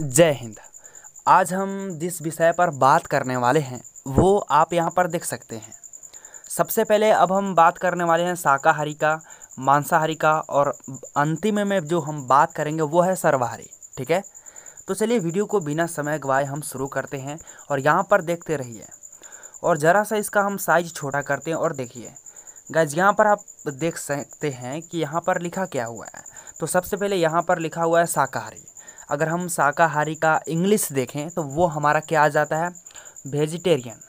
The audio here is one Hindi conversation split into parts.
जय हिंद आज हम जिस विषय पर बात करने वाले हैं वो आप यहाँ पर देख सकते हैं सबसे पहले अब हम बात करने वाले हैं शाकाहारी का मांसाहारी का और अंतिम में जो हम बात करेंगे वो है सर्वाहारी ठीक है तो चलिए वीडियो को बिना समय गवाए हम शुरू करते हैं और यहाँ पर देखते रहिए और ज़रा सा इसका हम साइज छोटा करते हैं और देखिए गज यहाँ पर आप देख सकते हैं कि यहाँ पर लिखा क्या हुआ है तो सबसे पहले यहाँ पर लिखा हुआ है शाकाहारी अगर हम शाकाहारी का इंग्लिश देखें तो वो हमारा क्या आ जाता है वेजिटेरियन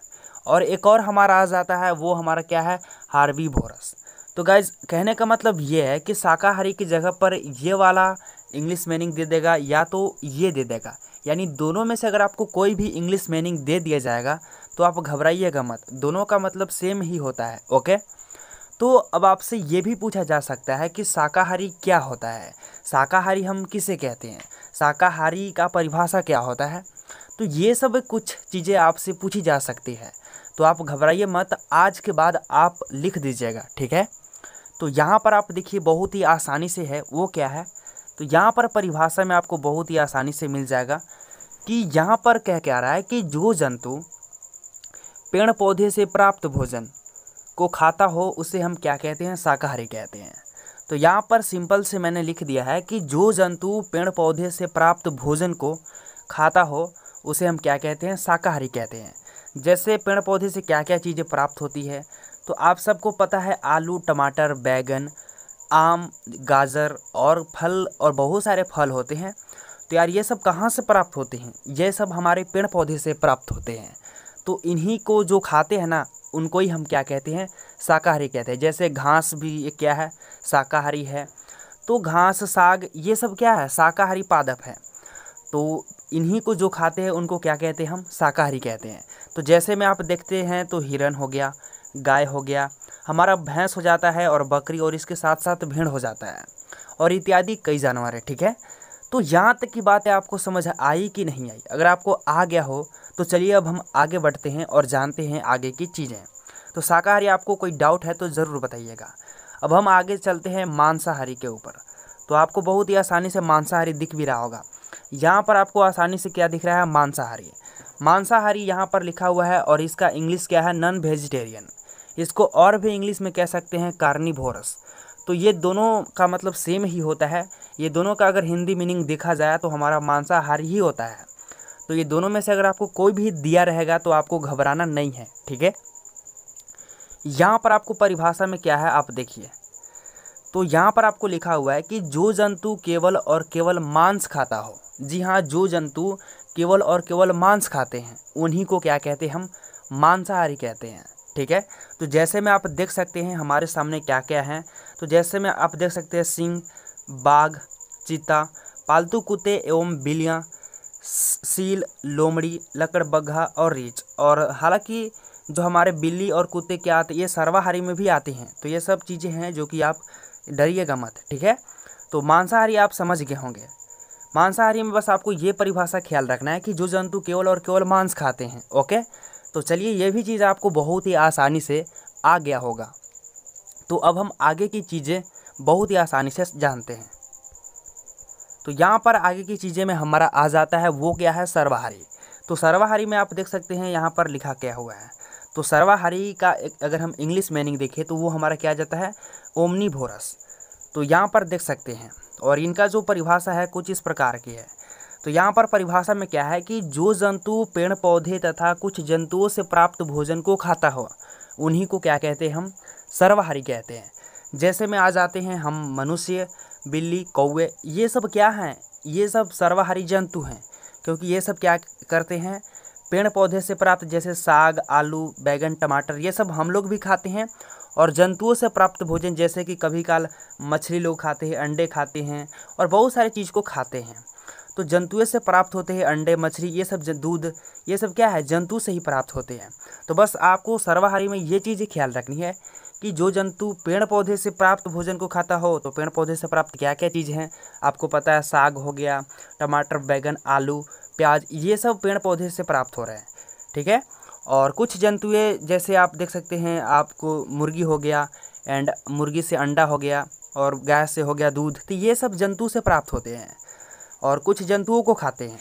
और एक और हमारा आ जाता है वो हमारा क्या है हार्वी भोरस तो गाइज कहने का मतलब ये है कि शाकाहारी की जगह पर ये वाला इंग्लिश मीनिंग दे देगा या तो ये दे देगा यानी दोनों में से अगर आपको कोई भी इंग्लिश मीनिंग दे दिया जाएगा तो आप घबराइएगा मत दोनों का मतलब सेम ही होता है ओके तो अब आपसे ये भी पूछा जा सकता है कि शाकाहारी क्या होता है शाकाहारी हम किसे कहते हैं शाकाहारी का परिभाषा क्या होता है तो ये सब कुछ चीज़ें आपसे पूछी जा सकती है तो आप घबराइए मत आज के बाद आप लिख दीजिएगा ठीक है तो यहाँ पर आप देखिए बहुत ही आसानी से है वो क्या है तो यहाँ पर परिभाषा में आपको बहुत ही आसानी से मिल जाएगा कि यहाँ पर क्या रहा है कि जो जंतु पेड़ पौधे से प्राप्त भोजन को खाता हो उसे हम क्या कहते हैं शाकाहारी कहते हैं तो यहाँ पर सिंपल से मैंने लिख दिया है कि जो जंतु पेड़ पौधे से प्राप्त भोजन को खाता हो उसे हम क्या कहते हैं शाकाहारी कहते हैं जैसे पेड़ पौधे से क्या क्या चीज़ें प्राप्त होती है तो आप सबको पता है आलू टमाटर बैगन आम गाजर और फल और बहुत सारे फल होते हैं तो यार ये सब कहाँ से प्राप्त होते हैं ये सब हमारे पेड़ पौधे से प्राप्त होते हैं तो इन्हीं को जो खाते हैं ना उनको ही हम क्या कहते हैं शाकाहारी कहते हैं जैसे घास भी ये क्या है शाकाहारी है तो घास साग ये सब क्या है शाकाहारी पादप है तो इन्हीं को जो खाते हैं उनको क्या कहते हैं हम शाकाहारी कहते हैं तो जैसे में आप देखते हैं तो हिरन हो गया गाय हो गया हमारा भैंस हो जाता है और बकरी और इसके साथ साथ भेड़ हो जाता है और इत्यादि कई जानवर है ठीक है तो यहाँ तक की बातें आपको समझ आई कि नहीं आई अगर आपको आ गया हो तो चलिए अब हम आगे बढ़ते हैं और जानते हैं आगे की चीज़ें तो शाकाहारी आपको कोई डाउट है तो ज़रूर बताइएगा अब हम आगे चलते हैं मांसाहारी के ऊपर तो आपको बहुत ही आसानी से मांसाहारी दिख भी रहा होगा यहाँ पर आपको आसानी से क्या दिख रहा है मांसाहारी मांसाहारी यहाँ पर लिखा हुआ है और इसका इंग्लिश क्या है नॉन वेजिटेरियन इसको और भी इंग्लिश में कह सकते हैं कार्निभोरस तो ये दोनों का मतलब सेम ही होता है ये दोनों का अगर हिंदी मीनिंग देखा जाए तो हमारा मांसाहारी ही होता है तो ये दोनों में से अगर आपको कोई भी दिया रहेगा तो आपको घबराना नहीं है ठीक है यहाँ पर आपको परिभाषा में क्या है आप देखिए तो यहाँ पर आपको लिखा हुआ है कि जो जंतु केवल और केवल मांस खाता हो जी हाँ जो जंतु केवल और केवल मांस खाते हैं उन्हीं को क्या कहते हैं हम मांसाहारी कहते हैं ठीक है तो जैसे में आप देख सकते हैं हमारे सामने क्या क्या हैं तो जैसे में आप देख सकते हैं सिंह बाघ चीता पालतू कुत्ते एवं बिलियाँ सील लोमड़ी लकड़बग्घा और रीछ और हालांकि जो हमारे बिल्ली और कुत्ते क्या आते ये सर्वाहारी में भी आते हैं तो ये सब चीज़ें हैं जो कि आप डरिएगा मत ठीक है तो मांसाहारी आप समझ गए होंगे मांसाहारी में बस आपको ये परिभाषा ख्याल रखना है कि जो जंतु केवल और केवल मांस खाते हैं ओके तो चलिए ये भी चीज़ आपको बहुत ही आसानी से आ गया होगा तो अब हम आगे की चीज़ें बहुत ही आसानी से जानते हैं तो यहाँ पर आगे की चीज़ें में हमारा आ जाता है वो क्या है सर्वाहारी तो सर्वाहारी में आप देख सकते हैं यहाँ पर लिखा क्या हुआ है तो सर्वाहारी का एक अगर हम इंग्लिश मीनिंग देखें तो वो हमारा क्या जाता है भोरस तो यहाँ पर देख सकते हैं और इनका जो परिभाषा है कुछ इस प्रकार की है तो यहाँ पर परिभाषा में क्या है कि जो जंतु पेड़ पौधे तथा कुछ जंतुओं से प्राप्त भोजन को खाता हो उन्हीं को क्या कहते हैं हम सर्वाहारी कहते हैं जैसे में आ जाते हैं हम मनुष्य बिल्ली कौवे ये सब क्या हैं ये सब सर्वाहारी जंतु हैं क्योंकि ये सब क्या करते हैं पेड़ पौधे से प्राप्त जैसे साग आलू बैगन टमाटर ये सब हम लोग भी खाते हैं और जंतुओं से प्राप्त भोजन जैसे कि कभी काल मछली लोग खाते हैं अंडे खाते हैं और बहुत सारी चीज़ को खाते हैं तो जंतुओं से प्राप्त होते हैं अंडे मछली ये सब दूध ये सब क्या है जंतु से ही प्राप्त होते हैं तो बस आपको सर्वाहारी में ये चीज़ ख्याल रखनी है कि जो जंतु पेड़ पौधे से प्राप्त भोजन को खाता हो तो पेड़ पौधे से प्राप्त क्या क्या चीज़ हैं आपको पता है साग हो गया टमाटर बैगन आलू प्याज ये सब पेड़ पौधे से प्राप्त हो रहे हैं ठीक है और कुछ जंतुएँ जैसे आप देख सकते हैं आपको मुर्गी हो गया एंड मुर्गी से अंडा हो गया और गाय से हो गया दूध तो ये सब जंतु से प्राप्त होते हैं और कुछ जंतुओं को खाते हैं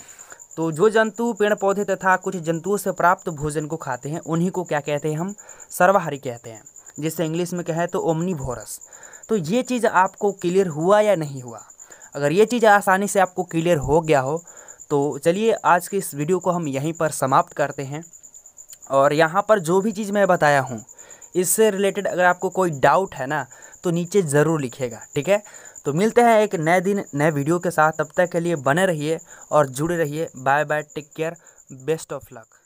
तो जो जंतु पेड़ पौधे तथा कुछ जंतुओं से प्राप्त भोजन को खाते हैं उन्हीं को क्या कहते हैं हम सर्वाहारी कहते हैं जिसे इंग्लिश में कहें तो भोरस तो ये चीज़ आपको क्लियर हुआ या नहीं हुआ अगर ये चीज़ आसानी से आपको क्लियर हो गया हो तो चलिए आज के इस वीडियो को हम यहीं पर समाप्त करते हैं और यहाँ पर जो भी चीज़ मैं बताया हूँ इससे रिलेटेड अगर आपको कोई डाउट है ना तो नीचे ज़रूर लिखेगा ठीक है तो मिलते हैं एक नए दिन नए वीडियो के साथ तब तक के लिए बने रहिए और जुड़े रहिए bye bye take care best of luck